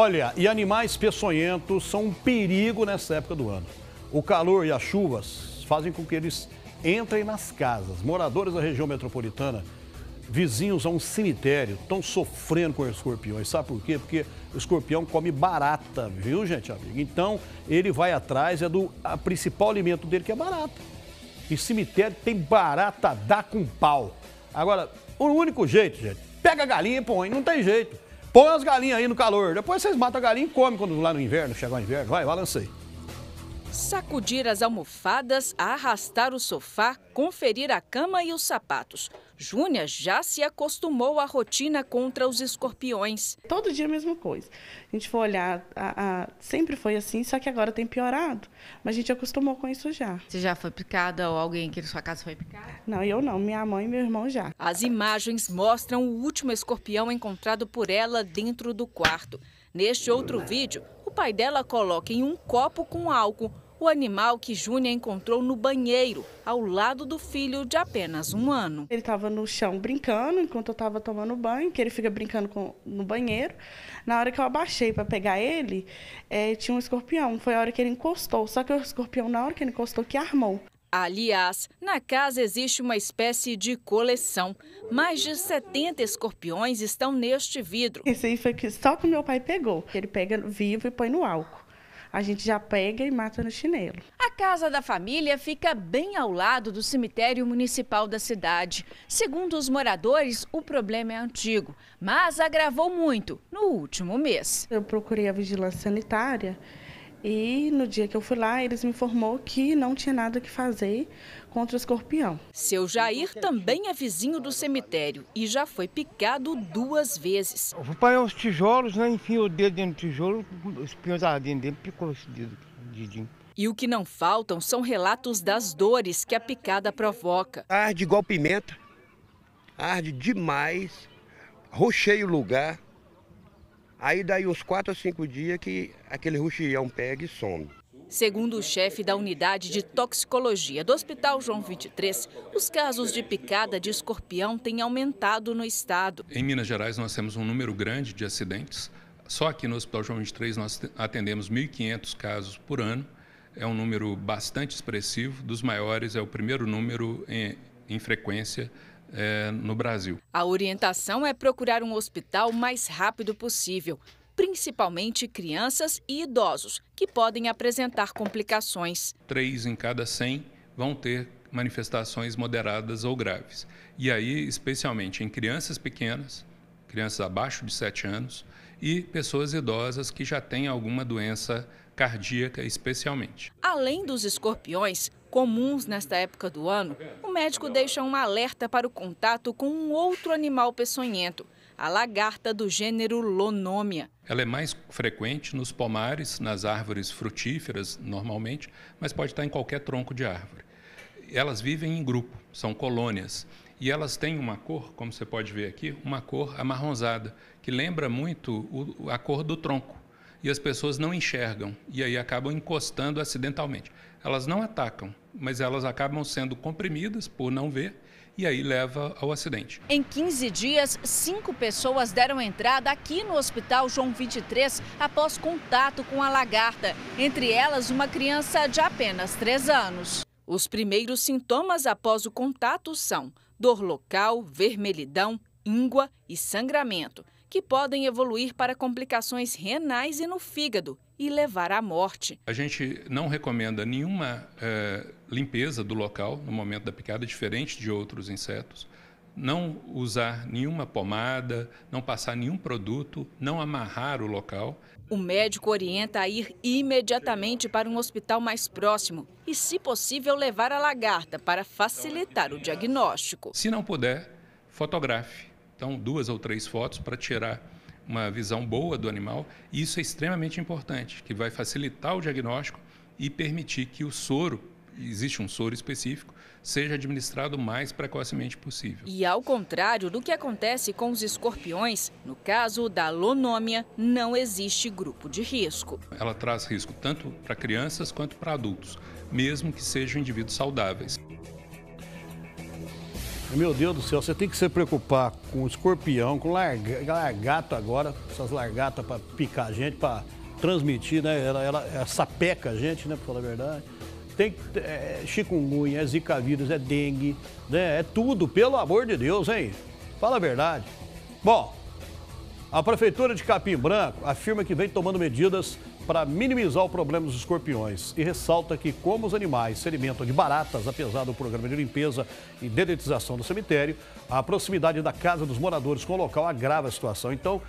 Olha, e animais peçonhentos são um perigo nessa época do ano. O calor e as chuvas fazem com que eles entrem nas casas. Moradores da região metropolitana, vizinhos a um cemitério, estão sofrendo com escorpiões. Sabe por quê? Porque o escorpião come barata, viu, gente, amigo? Então, ele vai atrás, é do a principal alimento dele, que é barata. E cemitério tem barata, dá com pau. Agora, o único jeito, gente, pega a galinha e põe, não tem jeito. Põe as galinhas aí no calor. Depois vocês matam a galinha e comem quando lá no inverno, chegar o inverno. Vai, balança aí. Sacudir as almofadas, arrastar o sofá, conferir a cama e os sapatos. Júnia já se acostumou à rotina contra os escorpiões. Todo dia a mesma coisa. A gente foi olhar, a, a, sempre foi assim, só que agora tem piorado. Mas a gente acostumou com isso já. Você já foi picada ou alguém aqui na sua casa foi picada? Não, eu não. Minha mãe e meu irmão já. As imagens mostram o último escorpião encontrado por ela dentro do quarto. Neste outro vídeo, o pai dela coloca em um copo com álcool o animal que Júnior encontrou no banheiro, ao lado do filho de apenas um ano. Ele estava no chão brincando enquanto eu estava tomando banho, que ele fica brincando com, no banheiro. Na hora que eu abaixei para pegar ele, é, tinha um escorpião. Foi a hora que ele encostou, só que o escorpião, na hora que ele encostou, que armou. Aliás, na casa existe uma espécie de coleção. Mais de 70 escorpiões estão neste vidro. Esse aí foi que só que meu pai pegou. Ele pega vivo e põe no álcool a gente já pega e mata no chinelo. A casa da família fica bem ao lado do cemitério municipal da cidade. Segundo os moradores, o problema é antigo, mas agravou muito no último mês. Eu procurei a vigilância sanitária e no dia que eu fui lá, eles me informou que não tinha nada que fazer contra o escorpião. Seu Jair também é vizinho do cemitério e já foi picado duas vezes. Pai, os é tijolos, né? Enfim, o dedo dentro do tijolo, os pinhos ardendo dentro, picou esse dedo, dedinho. E o que não faltam são relatos das dores que a picada provoca. Arde igual pimenta, arde demais, rocheia o lugar. Aí daí uns quatro ou cinco dias que aquele ruxião pega e some. Segundo o chefe da unidade de toxicologia do Hospital João 23, os casos de picada de escorpião têm aumentado no estado. Em Minas Gerais, nós temos um número grande de acidentes. Só aqui no Hospital João 23, nós atendemos 1.500 casos por ano. É um número bastante expressivo. Dos maiores, é o primeiro número em, em frequência é, no Brasil. A orientação é procurar um hospital o mais rápido possível principalmente crianças e idosos, que podem apresentar complicações. Três em cada 100 vão ter manifestações moderadas ou graves. E aí, especialmente em crianças pequenas, crianças abaixo de 7 anos, e pessoas idosas que já têm alguma doença cardíaca, especialmente. Além dos escorpiões, comuns nesta época do ano, o médico deixa um alerta para o contato com um outro animal peçonhento, a lagarta do gênero Lonômia. Ela é mais frequente nos pomares, nas árvores frutíferas, normalmente, mas pode estar em qualquer tronco de árvore. Elas vivem em grupo, são colônias. E elas têm uma cor, como você pode ver aqui, uma cor amarronzada, que lembra muito a cor do tronco. E as pessoas não enxergam, e aí acabam encostando acidentalmente. Elas não atacam, mas elas acabam sendo comprimidas por não ver e aí leva ao acidente. Em 15 dias, cinco pessoas deram entrada aqui no Hospital João 23 após contato com a lagarta, entre elas uma criança de apenas 3 anos. Os primeiros sintomas após o contato são dor local, vermelhidão, íngua e sangramento que podem evoluir para complicações renais e no fígado e levar à morte. A gente não recomenda nenhuma é, limpeza do local no momento da picada, diferente de outros insetos. Não usar nenhuma pomada, não passar nenhum produto, não amarrar o local. O médico orienta a ir imediatamente para um hospital mais próximo e, se possível, levar a lagarta para facilitar o diagnóstico. Se não puder, fotografe então, duas ou três fotos para tirar uma visão boa do animal. E isso é extremamente importante, que vai facilitar o diagnóstico e permitir que o soro, existe um soro específico, seja administrado o mais precocemente possível. E ao contrário do que acontece com os escorpiões, no caso da lonômia, não existe grupo de risco. Ela traz risco tanto para crianças quanto para adultos, mesmo que sejam indivíduos saudáveis. Meu Deus do céu, você tem que se preocupar com escorpião, com larga, largato agora, essas largatas para picar a gente, para transmitir, né? Ela, ela, ela sapeca a gente, né? Para falar a verdade. Tem é, chikungunya, é zika vírus, é dengue, né? É tudo, pelo amor de Deus, hein? Fala a verdade. Bom, a Prefeitura de Capim Branco afirma que vem tomando medidas para minimizar o problema dos escorpiões e ressalta que, como os animais se alimentam de baratas, apesar do programa de limpeza e dedetização do cemitério, a proximidade da casa dos moradores com o local agrava a situação. Então,